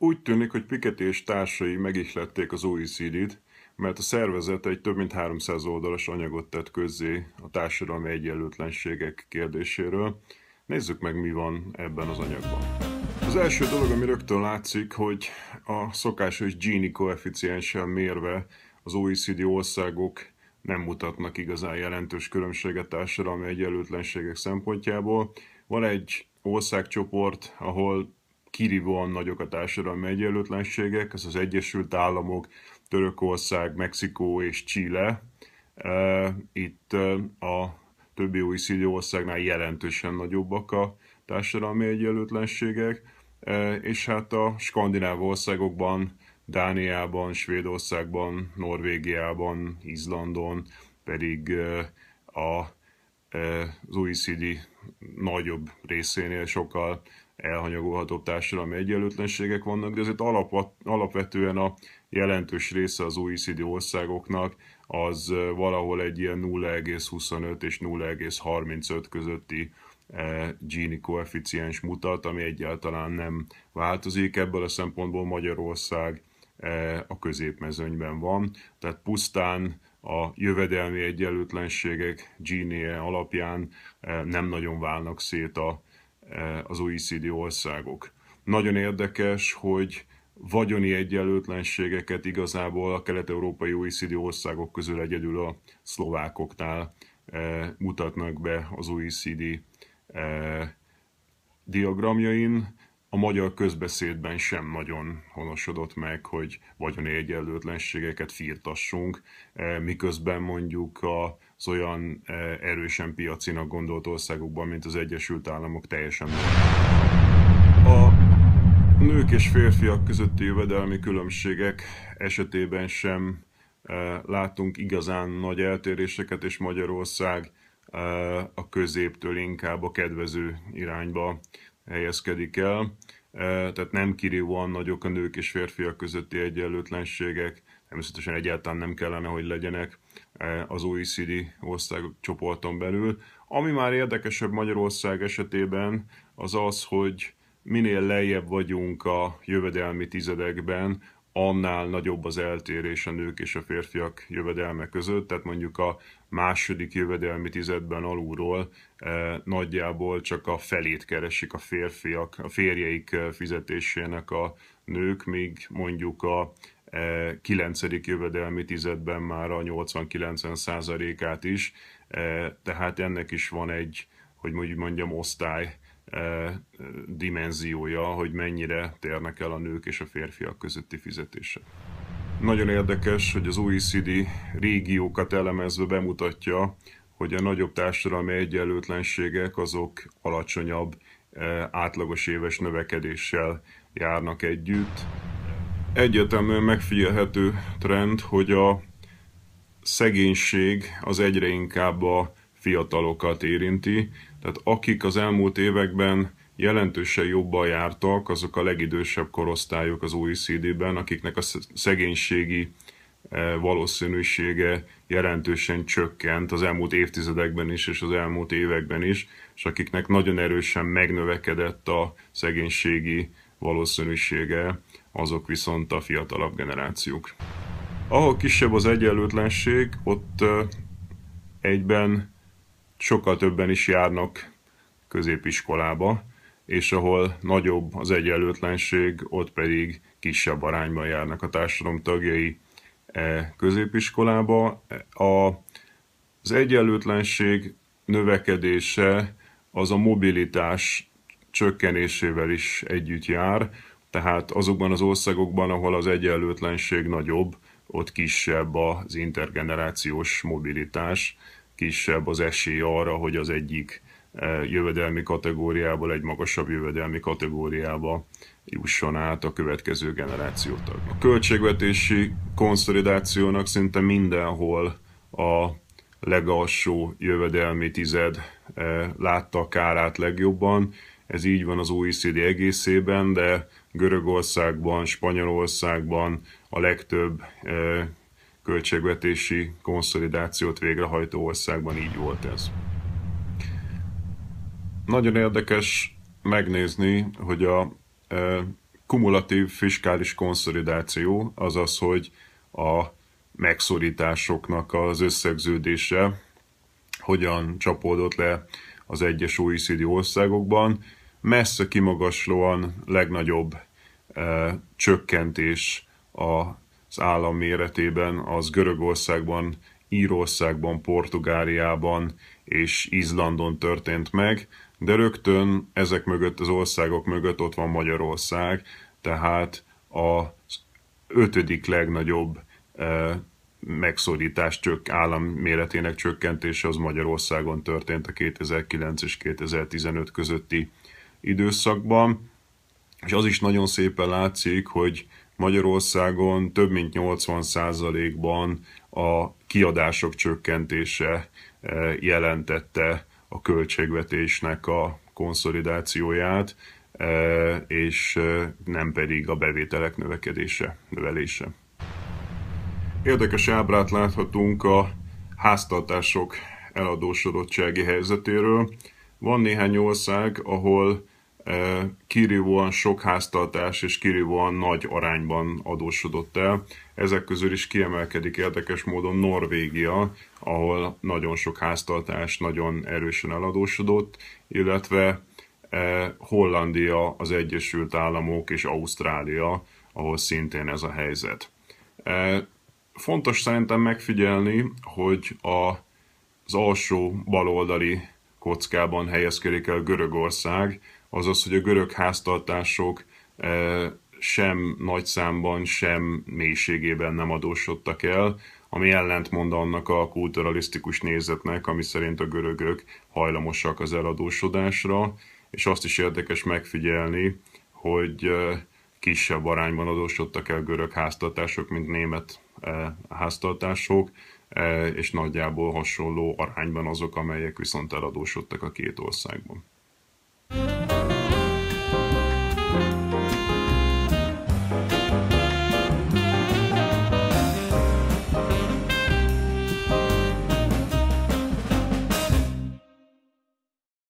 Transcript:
Úgy tűnik, hogy Piketty és társai megihlették az OECD-t, mert a szervezet egy több mint 300 oldalas anyagot tett közzé a társadalmi egyenlőtlenségek kérdéséről. Nézzük meg, mi van ebben az anyagban. Az első dolog, ami rögtön látszik, hogy a szokásos Gini koeficienssel mérve az OECD országok nem mutatnak igazán jelentős különbséget társadalmi egyenlőtlenségek szempontjából. Van egy országcsoport, ahol kirívóan nagyok a társadalmi egyenlőtlenségek, ez az Egyesült Államok, Törökország, Mexikó és Chile. E, itt e, a többi OECD országnál jelentősen nagyobbak a társadalmi egyenlőtlenségek, e, és hát a skandináv országokban, Dániában, Svédországban, Norvégiában, Izlandon pedig a, az OECD nagyobb részénél sokkal elhanyagolhatóbb társadalmi egyenlőtlenségek vannak, de azért alap, alapvetően a jelentős része az OECD országoknak az valahol egy ilyen 0,25 és 0,35 közötti Gini koeficiens mutat, ami egyáltalán nem változik. Ebből a szempontból Magyarország a középmezőnyben van, tehát pusztán a jövedelmi egyenlőtlenségek Gini alapján nem nagyon válnak szét a E, az OECD országok. Nagyon érdekes, hogy vagyoni egyenlőtlenségeket igazából a kelet-európai OECD országok közül egyedül a szlovákoknál e, mutatnak be az OECD e, diagramjain a magyar közbeszédben sem nagyon honosodott meg, hogy vagyoni egyenlőtlenségeket firtassunk, e, miközben mondjuk az olyan e, erősen piacinak gondolt országokban, mint az Egyesült Államok teljesen A nők és férfiak közötti jövedelmi különbségek esetében sem e, látunk igazán nagy eltéréseket, és Magyarország a középtől inkább a kedvező irányba helyezkedik el. Tehát nem kirívóan nagyok a nők és férfiak közötti egyenlőtlenségek, természetesen egyáltalán nem kellene, hogy legyenek az OECD ország csoporton belül. Ami már érdekesebb Magyarország esetében, az az, hogy minél lejjebb vagyunk a jövedelmi tizedekben, annál nagyobb az eltérés a nők és a férfiak jövedelme között, tehát mondjuk a második jövedelmi tizedben alulról eh, nagyjából csak a felét keresik a férfiak, a férjeik eh, fizetésének a nők, míg mondjuk a 9. Eh, jövedelmi tizedben már a 80-90 százalékát is, eh, tehát ennek is van egy, hogy mondjuk mondjam, osztály E, dimenziója, hogy mennyire térnek el a nők és a férfiak közötti fizetése. Nagyon érdekes, hogy az OECD régiókat elemezve bemutatja, hogy a nagyobb társadalmi egyenlőtlenségek azok alacsonyabb e, átlagos éves növekedéssel járnak együtt. Egyetemben megfigyelhető trend, hogy a szegénység az egyre inkább a fiatalokat érinti. Tehát akik az elmúlt években jelentősen jobban jártak, azok a legidősebb korosztályok az OECD-ben, akiknek a szegénységi e, valószínűsége jelentősen csökkent az elmúlt évtizedekben is, és az elmúlt években is, és akiknek nagyon erősen megnövekedett a szegénységi valószínűsége, azok viszont a fiatalabb generációk. Ahol kisebb az egyenlőtlenség, ott e, egyben sokkal többen is járnak középiskolába, és ahol nagyobb az egyenlőtlenség, ott pedig kisebb arányban járnak a társadalom tagjai e középiskolába. A, az egyenlőtlenség növekedése az a mobilitás csökkenésével is együtt jár, tehát azokban az országokban, ahol az egyenlőtlenség nagyobb, ott kisebb az intergenerációs mobilitás kisebb az esély arra, hogy az egyik eh, jövedelmi kategóriából egy magasabb jövedelmi kategóriába jusson át a következő generáció tag. A költségvetési konszolidációnak szinte mindenhol a legalsó jövedelmi tized eh, látta a kárát legjobban. Ez így van az OECD egészében, de Görögországban, Spanyolországban a legtöbb eh, költségvetési konszolidációt végrehajtó országban így volt ez. Nagyon érdekes megnézni, hogy a e, kumulatív fiskális konszolidáció, azaz, hogy a megszorításoknak az összegződése hogyan csapódott le az egyes OECD országokban, messze kimagaslóan legnagyobb e, csökkentés a az állam méretében az Görögországban, Írországban, Portugáliában és Izlandon történt meg, de rögtön ezek mögött, az országok mögött ott van Magyarország, tehát az ötödik legnagyobb eh, megszorítás, csök, állam méretének csökkentése az Magyarországon történt a 2009 és 2015 közötti időszakban. És az is nagyon szépen látszik, hogy Magyarországon több mint 80%-ban a kiadások csökkentése eh, jelentette a költségvetésnek a konszolidációját, eh, és eh, nem pedig a bevételek növekedése, növelése. Érdekes ábrát láthatunk a háztartások eladósodottsági helyzetéről. Van néhány ország, ahol kirívóan sok háztartás és kirívóan nagy arányban adósodott el. Ezek közül is kiemelkedik érdekes módon Norvégia, ahol nagyon sok háztartás nagyon erősen eladósodott, illetve Hollandia, az Egyesült Államok és Ausztrália, ahol szintén ez a helyzet. Fontos szerintem megfigyelni, hogy a, az alsó baloldali kockában helyezkedik el Görögország, azaz, hogy a görög háztartások e, sem nagy számban, sem mélységében nem adósodtak el, ami ellentmond annak a kulturalisztikus nézetnek, ami szerint a görögök hajlamosak az eladósodásra, és azt is érdekes megfigyelni, hogy e, kisebb arányban adósodtak el görög háztartások, mint német e, háztartások, és nagyjából hasonló arányban azok, amelyek viszont eladósodtak a két országban.